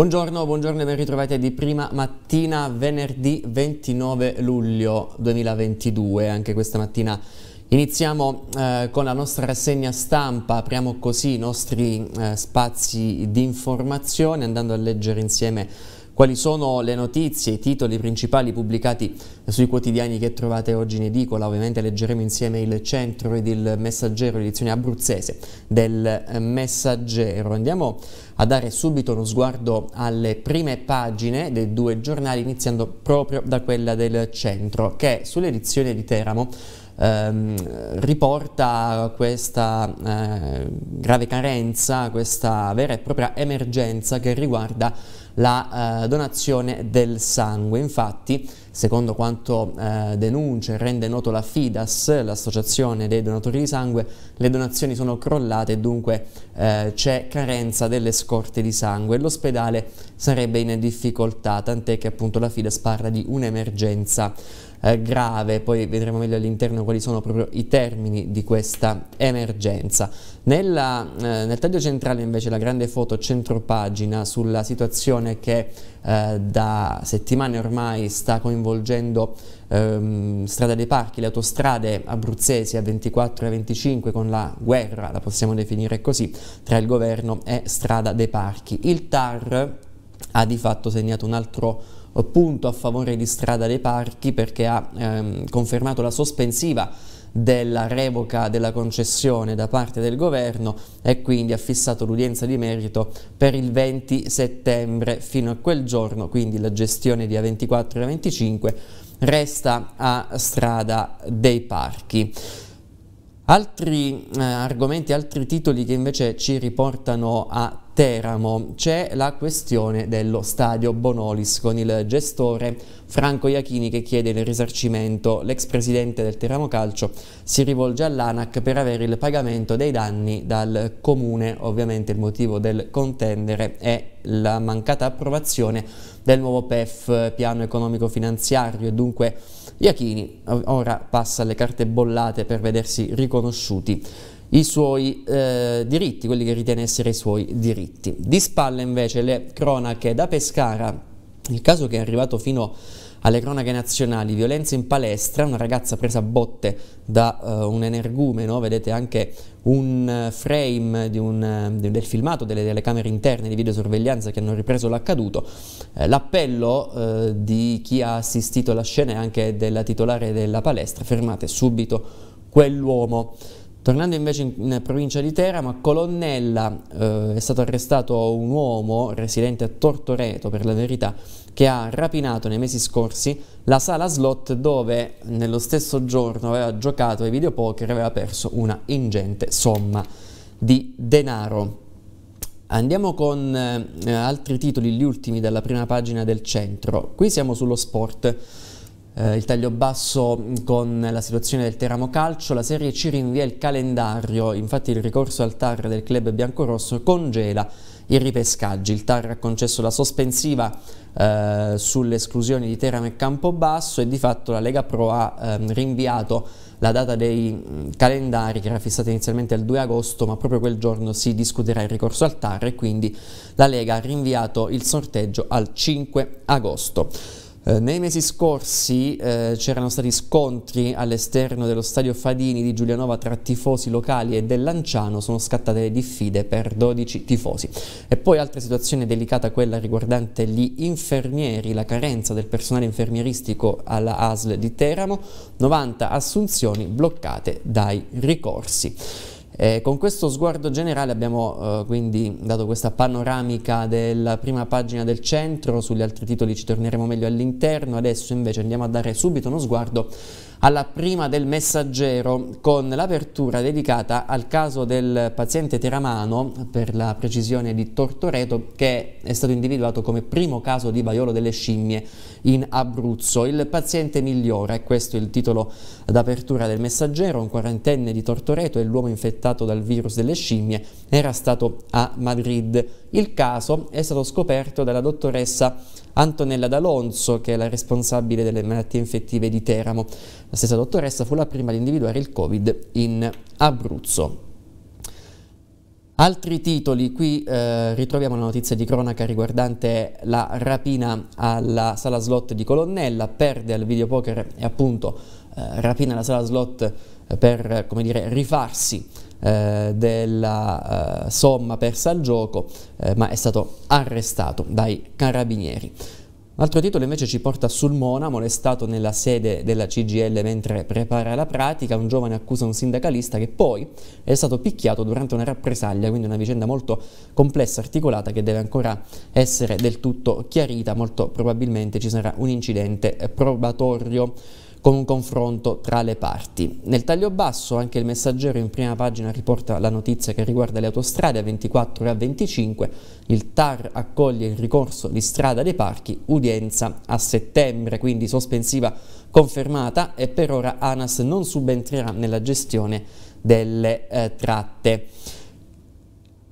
Buongiorno, buongiorno e ben ritrovati di prima mattina, venerdì 29 luglio 2022, anche questa mattina Iniziamo eh, con la nostra rassegna stampa, apriamo così i nostri eh, spazi di informazione andando a leggere insieme quali sono le notizie, i titoli principali pubblicati sui quotidiani che trovate oggi in edicola. Ovviamente leggeremo insieme il centro ed il messaggero, edizione abruzzese del eh, messaggero. Andiamo a dare subito uno sguardo alle prime pagine dei due giornali, iniziando proprio da quella del centro, che sull'edizione di Teramo ehm, riporta questa eh, grave carenza, questa vera e propria emergenza che riguarda la eh, donazione del sangue. Infatti, secondo quanto eh, denuncia e rende noto la FIDAS, l'associazione dei donatori di sangue, le donazioni sono crollate e dunque eh, c'è carenza delle scorte di sangue. L'ospedale sarebbe in difficoltà, tant'è che appunto la FIDAS parla di un'emergenza eh, grave, poi vedremo meglio all'interno quali sono proprio i termini di questa emergenza. Nella, eh, nel taglio centrale invece la grande foto centropagina sulla situazione che eh, da settimane ormai sta coinvolgendo ehm, Strada dei Parchi, le autostrade abruzzesi a 24 e 25 con la guerra, la possiamo definire così, tra il governo e Strada dei Parchi. Il TAR ha di fatto segnato un altro punto a favore di Strada dei Parchi perché ha ehm, confermato la sospensiva della revoca della concessione da parte del governo e quindi ha fissato l'udienza di merito per il 20 settembre fino a quel giorno, quindi la gestione di A24 e A25 resta a strada dei parchi. Altri eh, argomenti, altri titoli che invece ci riportano a Teramo c'è la questione dello stadio Bonolis con il gestore Franco Iachini che chiede il risarcimento. L'ex presidente del Teramo Calcio si rivolge all'ANAC per avere il pagamento dei danni dal comune. Ovviamente il motivo del contendere è la mancata approvazione del nuovo PEF, piano economico finanziario e dunque Iachini ora passa alle carte bollate per vedersi riconosciuti i suoi eh, diritti, quelli che ritiene essere i suoi diritti. Di spalle invece le cronache da Pescara, il caso che è arrivato fino a alle cronache nazionali, violenza in palestra, una ragazza presa a botte da uh, un energumeno, vedete anche un eh, frame un, eh, del filmato delle telecamere interne di videosorveglianza che hanno ripreso l'accaduto. L'appello eh, di chi ha assistito alla scena e anche della titolare della palestra, fermate subito quell'uomo. Tornando invece in, in, provincia di Teramo, a Colonnella eh, è stato arrestato un uomo residente a Tortoreto per la verità che ha rapinato nei mesi scorsi la sala slot dove nello stesso giorno aveva giocato ai videopoker e aveva perso una ingente somma di denaro. Andiamo con eh, altri titoli, gli ultimi dalla prima pagina del centro. Qui siamo sullo sport eh, il taglio basso mm, con la situazione del Teramo Calcio, la Serie C rinvia il calendario, infatti il ricorso al TAR del club biancorosso congela i ripescaggi. Il TAR ha concesso la sospensiva eh, sulle esclusioni di Teramo e Campobasso e di fatto la Lega Pro ha eh, rinviato la data dei mm, calendari che era fissata inizialmente al 2 agosto ma proprio quel giorno si discuterà il ricorso al TAR e quindi la Lega ha rinviato il sorteggio al 5 agosto. Eh, nei mesi scorsi eh, c'erano stati scontri all'esterno dello stadio Fadini di Giulianova tra tifosi locali e del Lanciano, sono scattate le diffide per 12 tifosi. E poi altra situazione delicata quella riguardante gli infermieri, la carenza del personale infermieristico alla ASL di Teramo, 90 assunzioni bloccate dai ricorsi. Eh, con questo sguardo generale abbiamo eh, quindi dato questa panoramica della prima pagina del centro, sugli altri titoli ci torneremo meglio all'interno, adesso invece andiamo a dare subito uno sguardo alla prima del messaggero con l'apertura dedicata al caso del paziente teramano, per la precisione di Tortoreto, che è stato individuato come primo caso di vaiolo delle scimmie in Abruzzo. Il paziente migliora, e questo è il titolo d'apertura del messaggero, un quarantenne di Tortoreto e l'uomo infettato dal virus delle scimmie era stato a Madrid. Il caso è stato scoperto dalla dottoressa Antonella D'Alonso, che è la responsabile delle malattie infettive di Teramo. La stessa dottoressa fu la prima ad individuare il Covid in Abruzzo. Altri titoli, qui eh, ritroviamo una notizia di cronaca riguardante la rapina alla sala slot di Colonnella, perde al videopoker e appunto eh, rapina alla sala slot eh, per dire, rifarsi eh, della eh, somma persa al gioco, eh, ma è stato arrestato dai carabinieri. Altro titolo invece ci porta sul Mona, molestato nella sede della CGL mentre prepara la pratica, un giovane accusa un sindacalista che poi è stato picchiato durante una rappresaglia, quindi una vicenda molto complessa, articolata che deve ancora essere del tutto chiarita, molto probabilmente ci sarà un incidente probatorio con un confronto tra le parti. Nel taglio basso anche il messaggero in prima pagina riporta la notizia che riguarda le autostrade a 24 e a 25, il TAR accoglie il ricorso di strada dei parchi, udienza a settembre, quindi sospensiva confermata e per ora ANAS non subentrerà nella gestione delle eh, tratte.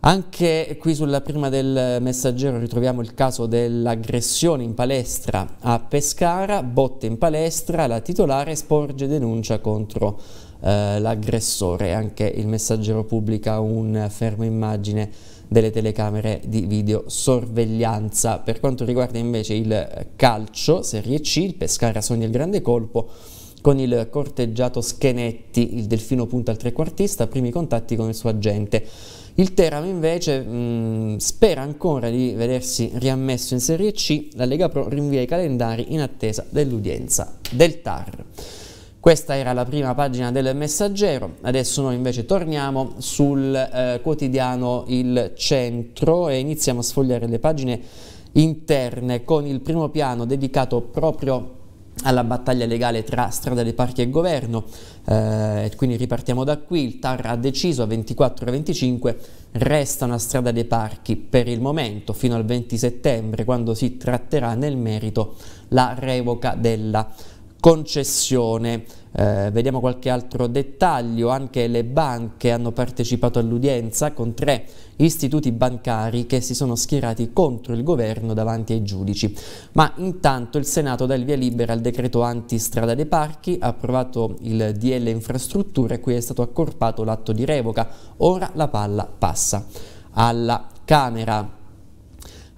Anche qui sulla prima del messaggero ritroviamo il caso dell'aggressione in palestra a Pescara, botte in palestra, la titolare sporge denuncia contro eh, l'aggressore. Anche il messaggero pubblica un fermo immagine delle telecamere di videosorveglianza. Per quanto riguarda invece il calcio, Serie C, il Pescara sogna il grande colpo con il corteggiato Schenetti, il delfino punta al trequartista, primi contatti con il suo agente. Il Teramo invece mh, mm, spera ancora di vedersi riammesso in Serie C, la Lega Pro rinvia i calendari in attesa dell'udienza del TAR. Questa era la prima pagina del Messaggero, adesso noi invece torniamo sul eh, quotidiano Il Centro e iniziamo a sfogliare le pagine interne con il primo piano dedicato proprio alla battaglia legale tra Strada dei Parchi e Governo, eh, quindi ripartiamo da qui, il TAR ha deciso a 24 e 25 resta una Strada dei Parchi per il momento fino al 20 settembre quando si tratterà nel merito la revoca della concessione. Eh, vediamo qualche altro dettaglio, anche le banche hanno partecipato all'udienza con tre istituti bancari che si sono schierati contro il governo davanti ai giudici. Ma intanto il Senato dà il via libera al decreto antistrada dei parchi, ha approvato il DL infrastrutture, qui è stato accorpato l'atto di revoca, ora la palla passa alla Camera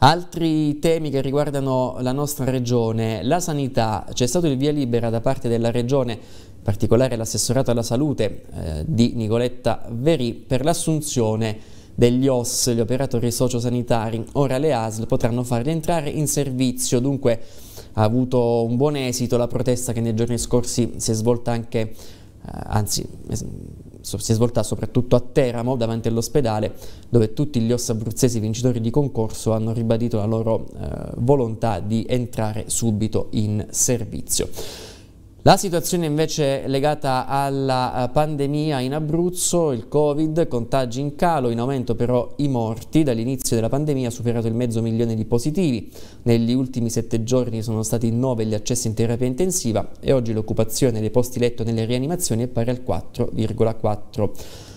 Altri temi che riguardano la nostra regione, la sanità, c'è stato il via libera da parte della regione, in particolare l'assessorato alla salute eh, di Nicoletta Verì, per l'assunzione degli OS, gli operatori sociosanitari. Ora le ASL potranno farli entrare in servizio, dunque ha avuto un buon esito la protesta che nei giorni scorsi si è svolta anche, eh, anzi si è svolta soprattutto a Teramo, davanti all'ospedale, dove tutti gli OS abruzzesi vincitori di concorso hanno ribadito la loro eh, volontà di entrare subito in servizio. La situazione invece legata alla eh, pandemia in Abruzzo, il Covid, contagi in calo, in aumento però i morti. Dall'inizio della pandemia ha superato il mezzo milione di positivi. Negli ultimi sette giorni sono stati nove gli accessi in terapia intensiva e oggi l'occupazione dei posti letto nelle rianimazioni è pari al 4,4%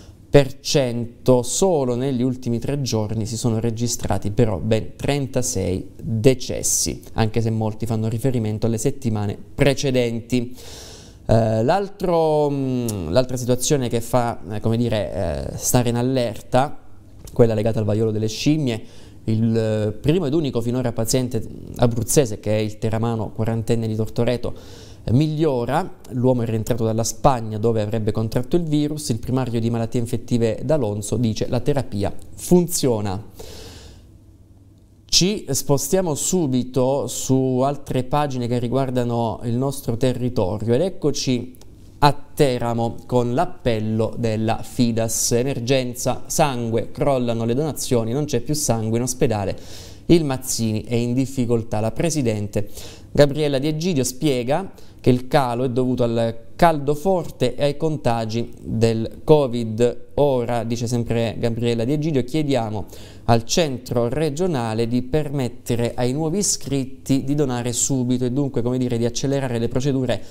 solo negli ultimi tre giorni si sono registrati però ben 36 decessi, anche se molti fanno riferimento alle settimane precedenti. Eh, mm, l'altra situazione che fa, eh, dire, eh, stare in allerta, quella legata al vaiolo delle scimmie, il eh, primo ed unico finora paziente abruzzese che è il teramano quarantenne di Tortoreto migliora, l'uomo è rientrato dalla Spagna dove avrebbe contratto il virus, il primario di malattie infettive d'Alonso dice la terapia funziona. Ci spostiamo subito su altre pagine che riguardano il nostro territorio ed eccoci a Teramo con l'appello della Fidas. Emergenza, sangue, crollano le donazioni, non c'è più sangue in ospedale il Mazzini è in difficoltà. La presidente Gabriella Di Egidio spiega che il calo è dovuto al caldo forte e ai contagi del Covid. Ora, dice sempre Gabriella Di Egidio, chiediamo al centro regionale di permettere ai nuovi iscritti di donare subito e dunque, come dire, di accelerare le procedure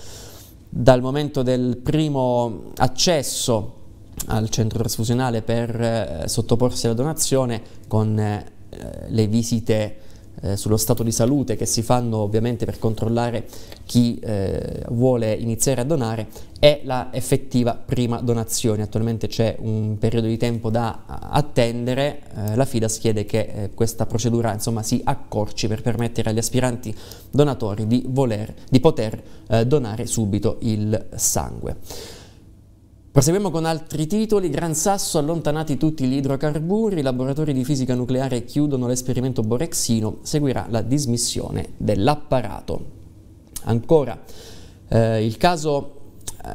dal momento del primo accesso al centro trasfusionale per eh, sottoporsi alla donazione con eh, eh, le visite eh, sullo stato di salute che si fanno ovviamente per controllare chi eh, vuole iniziare a donare è la effettiva prima donazione. Attualmente c'è un periodo di tempo da eh, attendere, eh, la FIDAS chiede che eh, questa procedura insomma, si accorci per permettere agli aspiranti donatori di, voler, di poter donare subito il sangue. Proseguiamo con altri titoli. Gran Sasso allontanati tutti gli idrocarburi, i laboratori di fisica nucleare chiudono l'esperimento borexino, seguirà la dismissione dell'apparato. Ancora, eh, il caso, eh,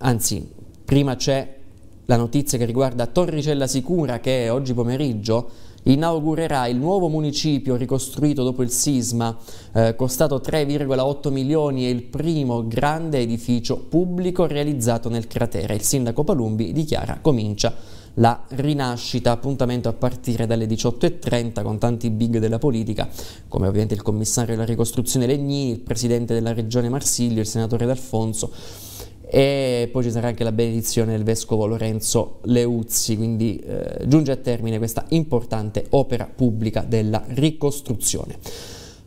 anzi, prima c'è la notizia che riguarda Torricella Sicura che oggi pomeriggio inaugurerà il nuovo municipio ricostruito dopo il sisma, eh, costato 3,8 milioni e il primo grande edificio pubblico realizzato nel cratere. Il sindaco Palumbi dichiara comincia la rinascita, appuntamento a partire dalle 18.30 con tanti big della politica, come ovviamente il commissario della ricostruzione Legnini, il presidente della regione Marsiglio, il senatore D'Alfonso, e poi ci sarà anche la benedizione del vescovo Lorenzo Leuzzi, quindi eh, giunge a termine questa importante opera pubblica della ricostruzione.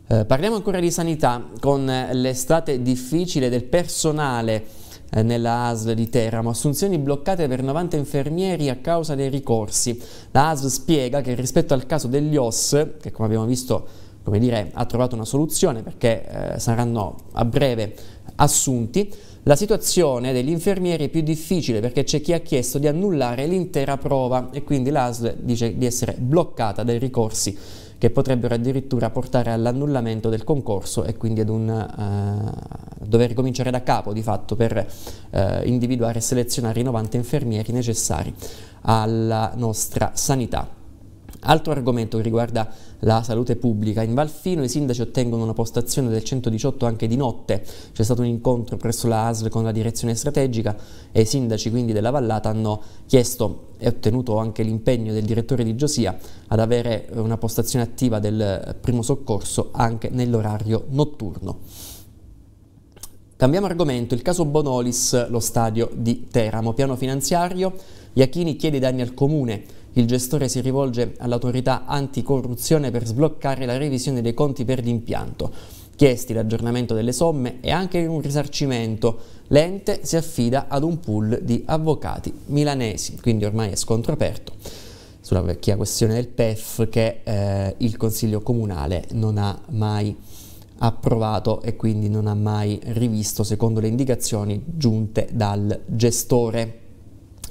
Eh, parliamo ancora di sanità con l'estate difficile del personale eh, nella ASL di Teramo, assunzioni bloccate per 90 infermieri a causa dei ricorsi. La ASL spiega che rispetto al caso degli OS, che come abbiamo visto come dire, ha trovato una soluzione perché eh, saranno a breve assunti, la situazione degli infermieri è più difficile perché c'è chi ha chiesto di annullare l'intera prova e quindi l'ASL dice di essere bloccata dai ricorsi che potrebbero addirittura portare all'annullamento del concorso e quindi ad un uh, dover cominciare da capo di fatto per uh, individuare e selezionare i 90 infermieri necessari alla nostra sanità. Altro argomento che riguarda la salute pubblica. In Valfino i sindaci ottengono una postazione del 118 anche di notte. C'è stato un incontro presso la ASL con la direzione strategica e i sindaci quindi della vallata hanno chiesto e ottenuto anche l'impegno del direttore di Giosia ad avere una postazione attiva del primo soccorso anche nell'orario notturno. Cambiamo argomento, il caso Bonolis, lo stadio di Teramo. Piano finanziario, Iachini chiede danni al comune il gestore si rivolge all'autorità anticorruzione per sbloccare la revisione dei conti per l'impianto, chiesti l'aggiornamento delle somme e anche un risarcimento. L'ente si affida ad un pool di avvocati milanesi, quindi ormai è scontro aperto sulla vecchia questione del PEF che eh, il Consiglio Comunale non ha mai approvato e quindi non ha mai rivisto secondo le indicazioni giunte dal gestore.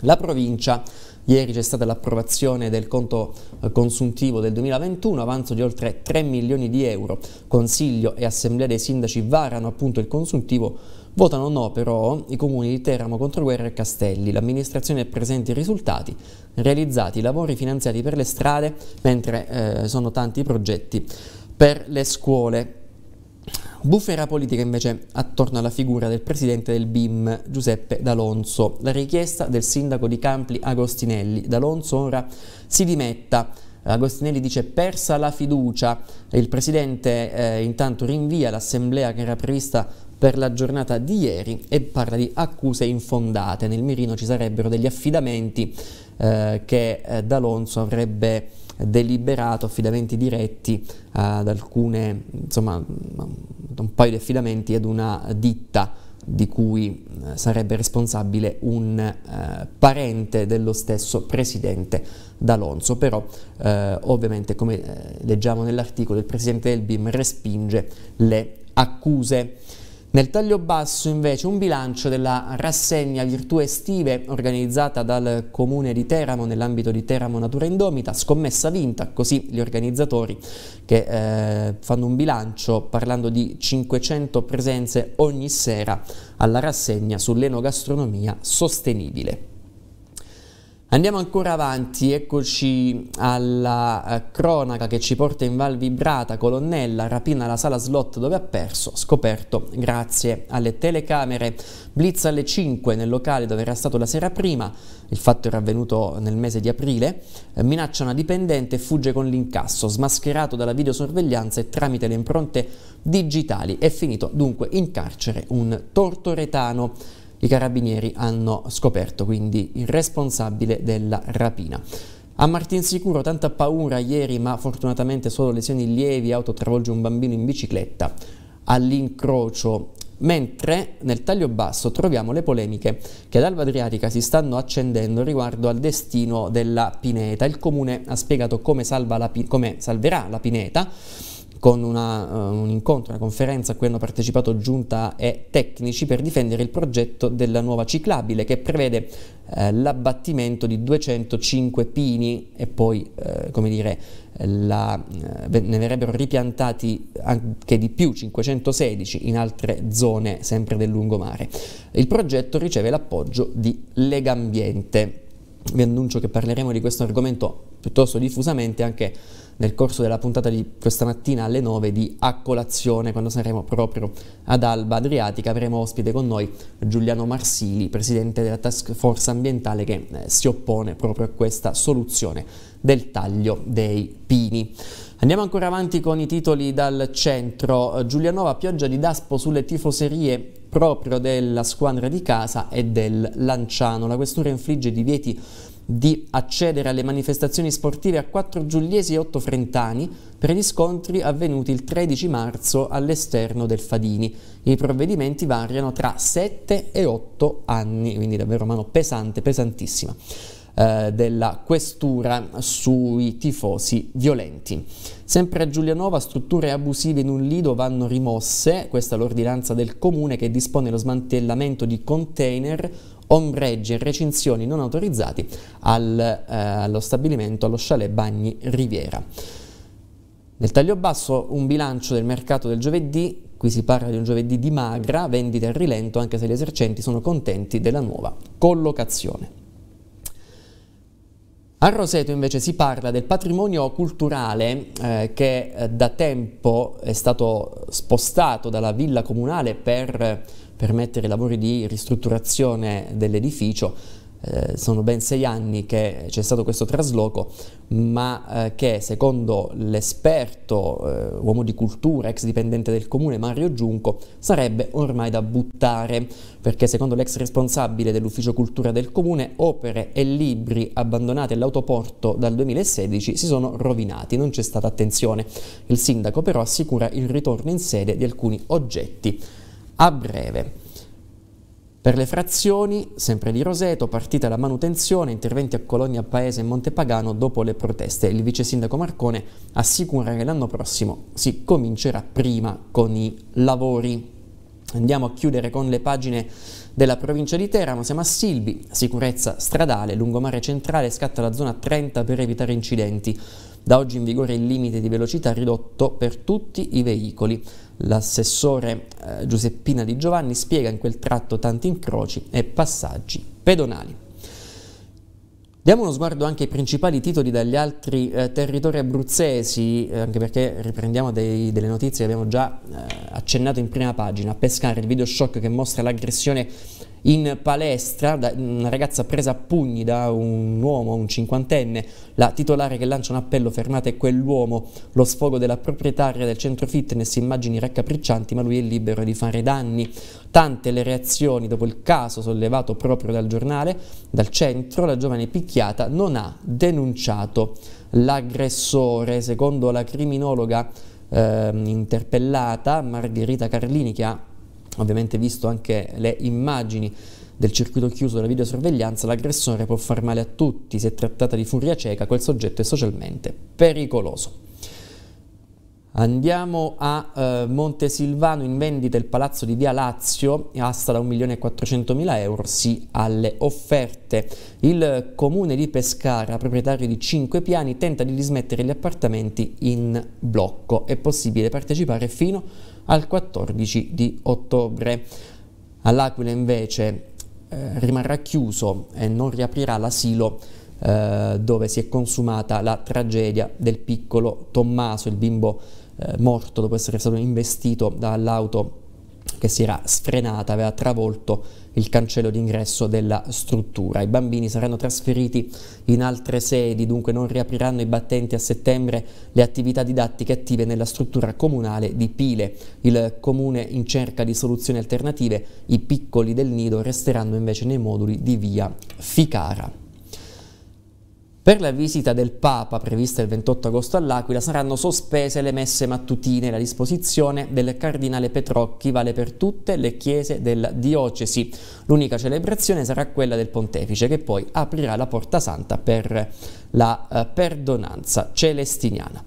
La provincia Ieri c'è stata l'approvazione del conto eh, consuntivo del 2021, avanzo di oltre 3 milioni di euro. Consiglio e Assemblea dei Sindaci varano appunto il consuntivo Votano no però i comuni di Teramo, Controguerra e Castelli. L'amministrazione presenta i risultati, realizzati i lavori finanziati per le strade, mentre eh, sono tanti i progetti per le scuole. Bufera politica invece attorno alla figura del presidente del BIM, Giuseppe D'Alonso. La richiesta del sindaco di Campli Agostinelli. D'Alonso ora si dimetta. Agostinelli dice persa la fiducia, il presidente eh, intanto rinvia l'assemblea che era prevista per la giornata di ieri e parla di accuse infondate. Nel mirino ci sarebbero degli affidamenti eh, che eh, D'Alonso avrebbe deliberato affidamenti diretti ad alcune, insomma, un paio di affidamenti ad una ditta di cui eh, sarebbe responsabile un eh, parente dello stesso presidente D'Alonso, però eh, ovviamente come eh, leggiamo nell'articolo il presidente del BIM respinge le accuse. Nel taglio basso invece un bilancio della rassegna Virtù Estive organizzata dal comune di Teramo nell'ambito di Teramo Natura Indomita, scommessa vinta, così gli organizzatori che eh, fanno un bilancio parlando di 500 presenze ogni sera alla rassegna sull'enogastronomia sostenibile. Andiamo ancora avanti, eccoci alla eh, cronaca che ci porta in Val Vibrata, Colonnella, rapina la sala slot dove ha perso, scoperto grazie alle telecamere. Blitz alle 5 nel locale dove era stato la sera prima, il fatto era avvenuto nel mese di aprile, eh, minaccia una dipendente e fugge con l'incasso, smascherato dalla videosorveglianza e tramite le impronte digitali. È finito dunque in carcere un tortoretano i carabinieri hanno scoperto, quindi il responsabile della rapina. A Martinsicuro tanta paura ieri, ma fortunatamente solo lesioni lievi, auto travolge un bambino in bicicletta all'incrocio mentre nel taglio basso troviamo le polemiche che ad Alba Adriatica si stanno accendendo riguardo al destino della pineta. Il comune ha spiegato come, la, come salverà la pineta con una, uh, un incontro, una conferenza a cui hanno partecipato giunta e tecnici per difendere il progetto della nuova ciclabile che prevede uh, l'abbattimento di 205 pini e poi, uh, come dire, la, ne verrebbero ripiantati anche di più 516 in altre zone sempre del lungomare. Il progetto riceve l'appoggio di Legambiente. Vi annuncio che parleremo di questo argomento piuttosto diffusamente anche nel corso della puntata di questa mattina alle 9 di A Colazione, quando saremo proprio ad Alba Adriatica, avremo ospite con noi Giuliano Marsili, presidente della task force ambientale che eh, si oppone proprio a questa soluzione del taglio dei pini. Andiamo ancora avanti con i titoli dal centro. Giulianova, pioggia di Daspo sulle tifoserie proprio della squadra di casa e del Lanciano. La questura infligge divieti di accedere alle manifestazioni sportive a 4 giugliesi e 8 frentani per gli scontri avvenuti il 13 marzo all'esterno del Fadini. I provvedimenti variano tra 7 e 8 anni, quindi davvero mano pesante, pesantissima, eh, della questura sui tifosi violenti. Sempre a Giulianova strutture abusive in un lido vanno rimosse, questa è l'ordinanza del comune che dispone lo smantellamento di container ombreggi e recinzioni non autorizzati al, eh, allo stabilimento, allo chalet Bagni Riviera. Nel taglio basso un bilancio del mercato del giovedì, qui si parla di un giovedì di magra, vendite a rilento anche se gli esercenti sono contenti della nuova collocazione. A Roseto invece si parla del patrimonio culturale eh, che eh, da tempo è stato spostato dalla villa comunale per permettere i lavori di ristrutturazione dell'edificio. Eh, sono ben sei anni che c'è stato questo trasloco, ma eh, che secondo l'esperto, eh, uomo di cultura, ex dipendente del comune Mario Giunco, sarebbe ormai da buttare, perché secondo l'ex responsabile dell'ufficio cultura del comune, opere e libri abbandonati all'autoporto dal 2016 si sono rovinati, non c'è stata attenzione. Il sindaco però assicura il ritorno in sede di alcuni oggetti a breve. Per le frazioni, sempre di Roseto, partita la manutenzione, interventi a Colonia, Paese e Montepagano dopo le proteste. Il vice sindaco Marcone assicura che l'anno prossimo si comincerà prima con i lavori. Andiamo a chiudere con le pagine della provincia di Teramo, siamo a Silvi, sicurezza stradale, lungomare centrale, scatta la zona 30 per evitare incidenti. Da oggi in vigore il limite di velocità ridotto per tutti i veicoli. L'assessore eh, Giuseppina Di Giovanni spiega in quel tratto tanti incroci e passaggi pedonali. Diamo uno sguardo anche ai principali titoli dagli altri eh, territori abruzzesi, eh, anche perché riprendiamo dei, delle notizie che abbiamo già eh, accennato in prima pagina. A Pescara il video shock che mostra l'aggressione in palestra, una ragazza presa a pugni da un uomo, un cinquantenne, la titolare che lancia un appello fermate quell'uomo, lo sfogo della proprietaria del centro fitness, immagini raccapriccianti ma lui è libero di fare danni. Tante le reazioni dopo il caso sollevato proprio dal giornale, dal centro, la giovane picchiata non ha denunciato l'aggressore, secondo la criminologa eh, interpellata Margherita Carlini che ha ovviamente visto anche le immagini del circuito chiuso della videosorveglianza, l'aggressore può far male a tutti, se trattata di furia cieca, quel soggetto è socialmente pericoloso. Andiamo a eh, Montesilvano in vendita il palazzo di Via Lazio, asta da 1.400.000 euro, sì alle offerte. Il comune di Pescara, proprietario di 5 piani, tenta di dismettere gli appartamenti in blocco. È possibile partecipare fino a al 14 di ottobre. All'Aquila invece eh, rimarrà chiuso e non riaprirà l'asilo eh, dove si è consumata la tragedia del piccolo Tommaso, il bimbo eh, morto dopo essere stato investito dall'auto che si era sfrenata, aveva travolto il cancello d'ingresso della struttura. I bambini saranno trasferiti in altre sedi, dunque non riapriranno i battenti a settembre le attività didattiche attive nella struttura comunale di Pile. Il comune in cerca di soluzioni alternative, i piccoli del nido resteranno invece nei moduli di via Ficara. Per la visita del Papa prevista il 28 agosto all'Aquila saranno sospese le messe mattutine la disposizione del Cardinale Petrocchi vale per tutte le chiese della diocesi. L'unica celebrazione sarà quella del Pontefice che poi aprirà la Porta Santa per la eh, perdonanza celestiniana.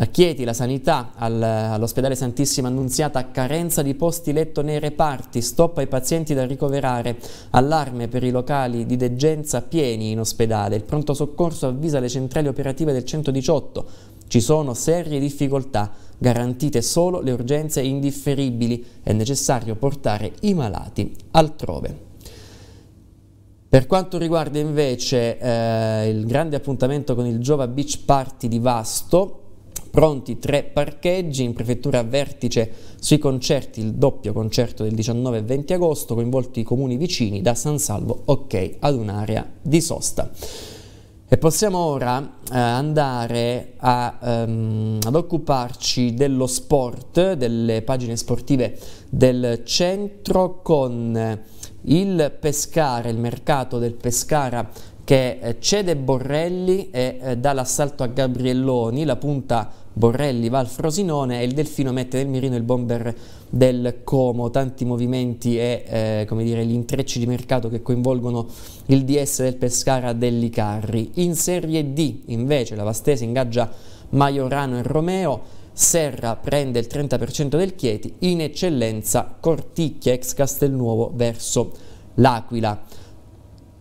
A Chieti la sanità all'ospedale Santissima Annunziata carenza di posti letto nei reparti, stop ai pazienti da ricoverare, allarme per i locali di degenza pieni in ospedale, il pronto soccorso avvisa le centrali operative del 118, ci sono serie difficoltà, garantite solo le urgenze indifferibili, è necessario portare i malati altrove. Per quanto riguarda invece eh, il grande appuntamento con il Giova Beach Party di Vasto, Pronti tre parcheggi, in prefettura vertice sui concerti, il doppio concerto del 19 e 20 agosto, coinvolti i comuni vicini da San Salvo, ok, ad un'area di sosta. E possiamo ora eh, andare a, ehm, ad occuparci dello sport, delle pagine sportive del centro con il Pescara, il mercato del Pescara che eh, cede Borrelli e eh, dà l'assalto a Gabrielloni, la punta Borrelli va al Frosinone e il Delfino mette nel mirino il bomber del Como, tanti movimenti e eh, dire, gli intrecci di mercato che coinvolgono il DS del Pescara dell'Icarri. In Serie D invece la Vastese ingaggia Maiorano e Romeo, Serra prende il 30% del Chieti, in eccellenza Corticchia ex Castelnuovo verso l'Aquila.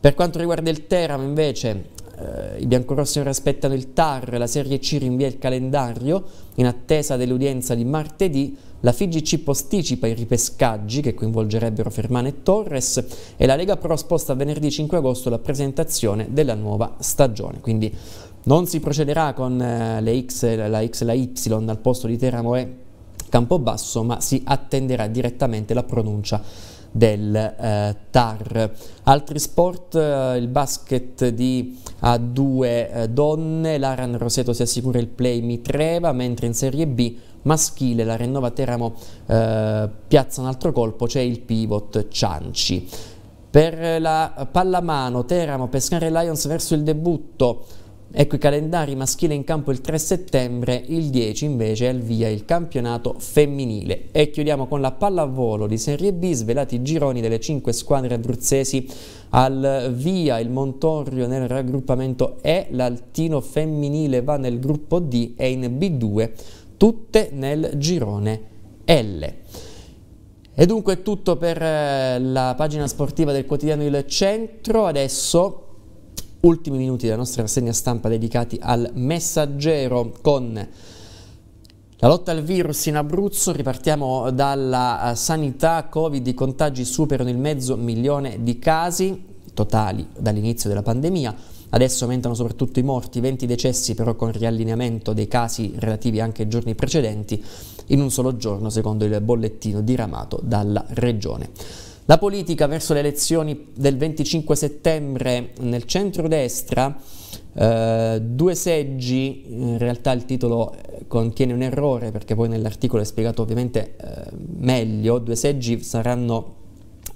Per quanto riguarda il Teramo invece eh, i biancorossi ora aspettano il TAR, la Serie C rinvia il calendario in attesa dell'udienza di martedì, la FIGC posticipa i ripescaggi che coinvolgerebbero Fermane e Torres e la Lega Pro sposta venerdì 5 agosto la presentazione della nuova stagione. Quindi non si procederà con eh, le X, la X e la Y al posto di Teramo e Campobasso, ma si attenderà direttamente la pronuncia del eh, TAR. Altri sport, eh, il basket di a due eh, donne, l'Aran Roseto si assicura il play Mitreva, mentre in Serie B maschile la Rennova Teramo eh, piazza un altro colpo, c'è il pivot Cianci. Per la pallamano Teramo Pescare Lions verso il debutto Ecco i calendari maschile in campo il 3 settembre, il 10 invece è al via il campionato femminile. E chiudiamo con la pallavolo di Serie B, svelati i gironi delle 5 squadre abruzzesi al via il Montorrio nel raggruppamento E, l'Altino femminile va nel gruppo D e in B2, tutte nel girone L. E dunque è tutto per eh, la pagina sportiva del quotidiano Il Centro, adesso ultimi minuti della nostra rassegna stampa dedicati al messaggero con la lotta al virus in Abruzzo, ripartiamo dalla eh, sanità, Covid, i contagi superano il mezzo milione di casi totali dall'inizio della pandemia, adesso aumentano soprattutto i morti, 20 decessi però con riallineamento dei casi relativi anche ai giorni precedenti in un solo giorno secondo il bollettino diramato dalla Regione. La politica verso le elezioni del 25 settembre nel centrodestra, eh, due seggi, in realtà il titolo eh, contiene un errore perché poi nell'articolo è spiegato ovviamente eh, meglio, due seggi saranno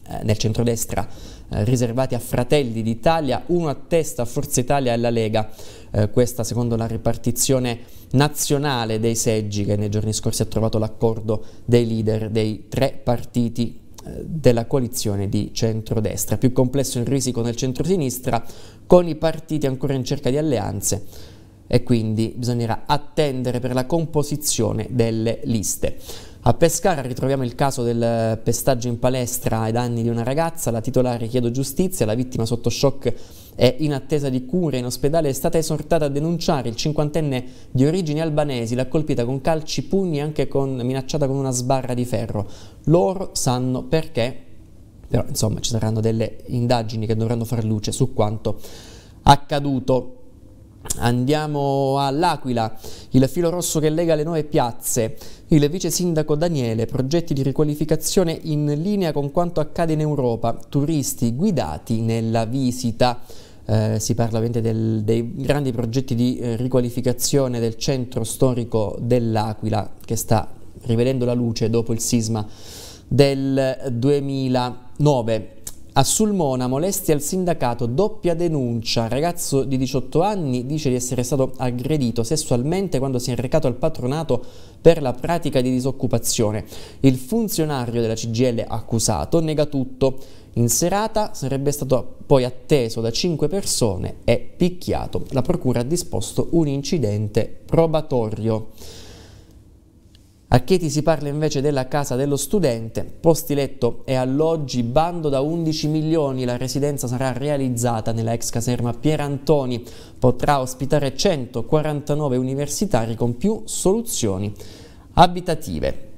eh, nel centro-destra eh, riservati a Fratelli d'Italia, uno a testa Forza Italia e la Lega, eh, questa secondo la ripartizione nazionale dei seggi che nei giorni scorsi ha trovato l'accordo dei leader dei tre partiti della coalizione di centrodestra. Più complesso il risico nel centrosinistra con i partiti ancora in cerca di alleanze e quindi bisognerà attendere per la composizione delle liste. A Pescara ritroviamo il caso del pestaggio in palestra ai danni di una ragazza, la titolare chiede giustizia, la vittima sotto shock è in attesa di cure in ospedale, è stata esortata a denunciare il cinquantenne di origini albanesi, l'ha colpita con calci, pugni e anche con, minacciata con una sbarra di ferro. Loro sanno perché, però insomma ci saranno delle indagini che dovranno far luce su quanto accaduto. Andiamo all'Aquila, il filo rosso che lega le nuove piazze. Il vice sindaco Daniele, progetti di riqualificazione in linea con quanto accade in Europa, turisti guidati nella visita. Eh, si parla ovviamente del, dei grandi progetti di eh, riqualificazione del centro storico dell'Aquila che sta rivedendo la luce dopo il sisma del 2009. A Sulmona, molestia al sindacato, doppia denuncia. Ragazzo di 18 anni dice di essere stato aggredito sessualmente quando si è recato al patronato per la pratica di disoccupazione. Il funzionario della CGL accusato nega tutto. In serata sarebbe stato poi atteso da 5 persone e picchiato. La procura ha disposto un incidente probatorio. A Chieti si parla invece della casa dello studente, posti letto e alloggi, bando da 11 milioni, la residenza sarà realizzata nella ex caserma Pierantoni, potrà ospitare 149 universitari con più soluzioni abitative.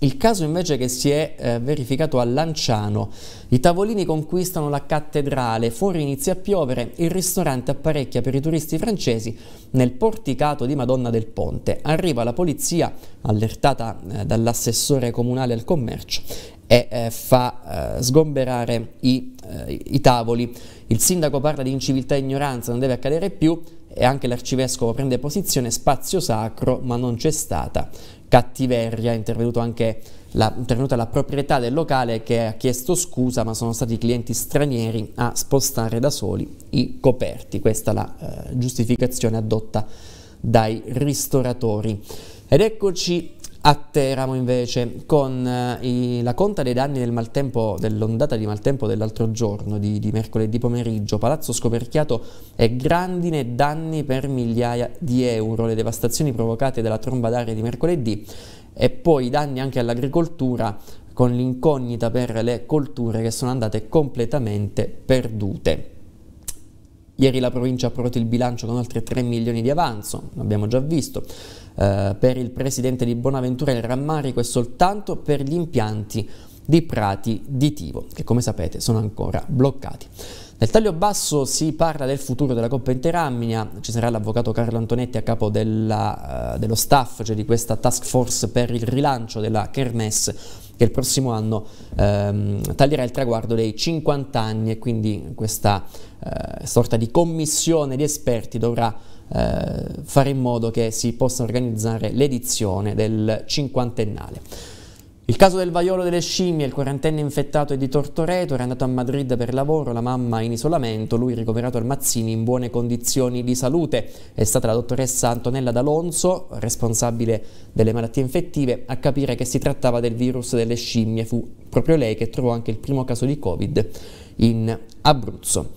Il caso invece che si è eh, verificato a Lanciano. I tavolini conquistano la cattedrale, fuori inizia a piovere, il ristorante apparecchia per i turisti francesi nel porticato di Madonna del Ponte. Arriva la polizia, allertata eh, dall'assessore comunale al commercio, e eh, fa eh, sgomberare i, eh, i tavoli. Il sindaco parla di inciviltà e ignoranza, non deve accadere più, e anche l'arcivescovo prende posizione, spazio sacro, ma non c'è stata cattiveria, è intervenuta anche la, intervenuta la proprietà del locale che ha chiesto scusa, ma sono stati i clienti stranieri a spostare da soli i coperti. Questa è la eh, giustificazione adotta dai ristoratori. Ed eccoci a Teramo invece con eh, la conta dei danni del dell'ondata di maltempo dell'altro giorno, di, di, mercoledì pomeriggio, Palazzo Scoperchiato e grandine danni per migliaia di euro, le devastazioni provocate dalla tromba d'aria di mercoledì e poi i danni anche all'agricoltura con l'incognita per le colture che sono andate completamente perdute. Ieri la provincia ha approvato il bilancio con oltre 3 milioni di avanzo, l'abbiamo già visto. Eh, per il presidente di Bonaventura il rammarico è soltanto per gli impianti di Prati di Tivo, che come sapete sono ancora bloccati. Nel taglio basso si parla del futuro della Coppa Interamnia, ci sarà l'avvocato Carlo Antonetti a capo della, eh, dello staff, cioè di questa task force per il rilancio della Kermesse che il prossimo anno ehm, taglierà il traguardo dei 50 anni e quindi questa eh, sorta di commissione di esperti dovrà eh, fare in modo che si possa organizzare l'edizione del cinquantennale. Il caso del vaiolo delle scimmie, il quarantenne infettato è di Tortoreto, era andato a Madrid per lavoro, la mamma in isolamento, lui ricoverato al Mazzini in buone condizioni di salute. È stata la dottoressa Antonella D'Alonso, responsabile delle malattie infettive, a capire che si trattava del virus delle scimmie. Fu proprio lei che trovò anche il primo caso di Covid in Abruzzo.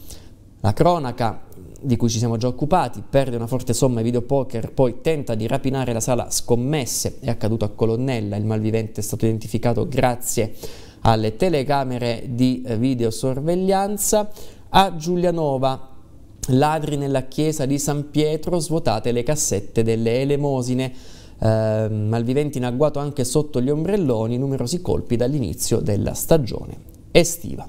La cronaca di cui ci siamo già occupati, perde una forte somma ai videopoker, poi tenta di rapinare la sala scommesse, è accaduto a Colonnella, il malvivente è stato identificato grazie alle telecamere di eh, videosorveglianza, a Giulianova ladri nella chiesa di San Pietro, svuotate le cassette delle elemosine. Eh, malviventi in agguato anche sotto gli ombrelloni, numerosi colpi dall'inizio della stagione estiva.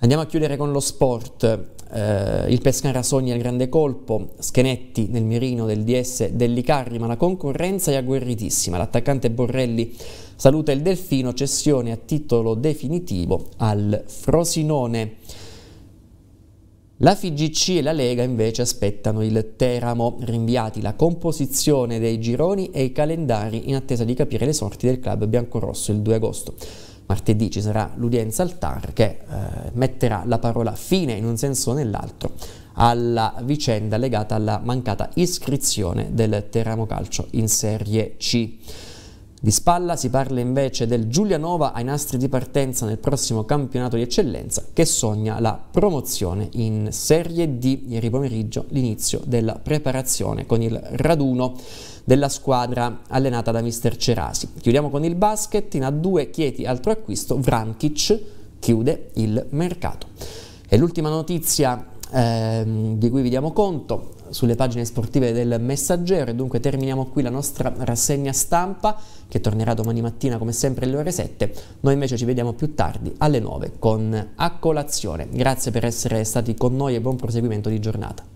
Andiamo a chiudere con lo sport eh, il Pescara sogna il grande colpo, Schenetti nel mirino del DS dell'Icarri, ma la concorrenza è agguerritissima. L'attaccante Borrelli saluta il Delfino, cessione a titolo definitivo al Frosinone. La FIGC e la Lega invece aspettano il Teramo, rinviati la composizione dei gironi e i calendari in attesa di capire le sorti del club biancorosso il 2 agosto. Martedì ci sarà l'udienza al TAR che eh, metterà la parola fine in un senso o nell'altro alla vicenda legata alla mancata iscrizione del Teramo Calcio in Serie C. Di spalla si parla invece del Giulianova ai nastri di partenza nel prossimo campionato di eccellenza che sogna la promozione in Serie D ieri pomeriggio l'inizio della preparazione con il raduno della squadra allenata da mister Cerasi. Chiudiamo con il basket, in A2 Chieti altro acquisto, Vrankic chiude il mercato. E l'ultima notizia ehm, di cui vi diamo conto sulle pagine sportive del Messaggero e dunque terminiamo qui la nostra rassegna stampa che tornerà domani mattina come sempre alle ore 7. Noi invece ci vediamo più tardi alle 9 con A colazione. Grazie per essere stati con noi e buon proseguimento di giornata.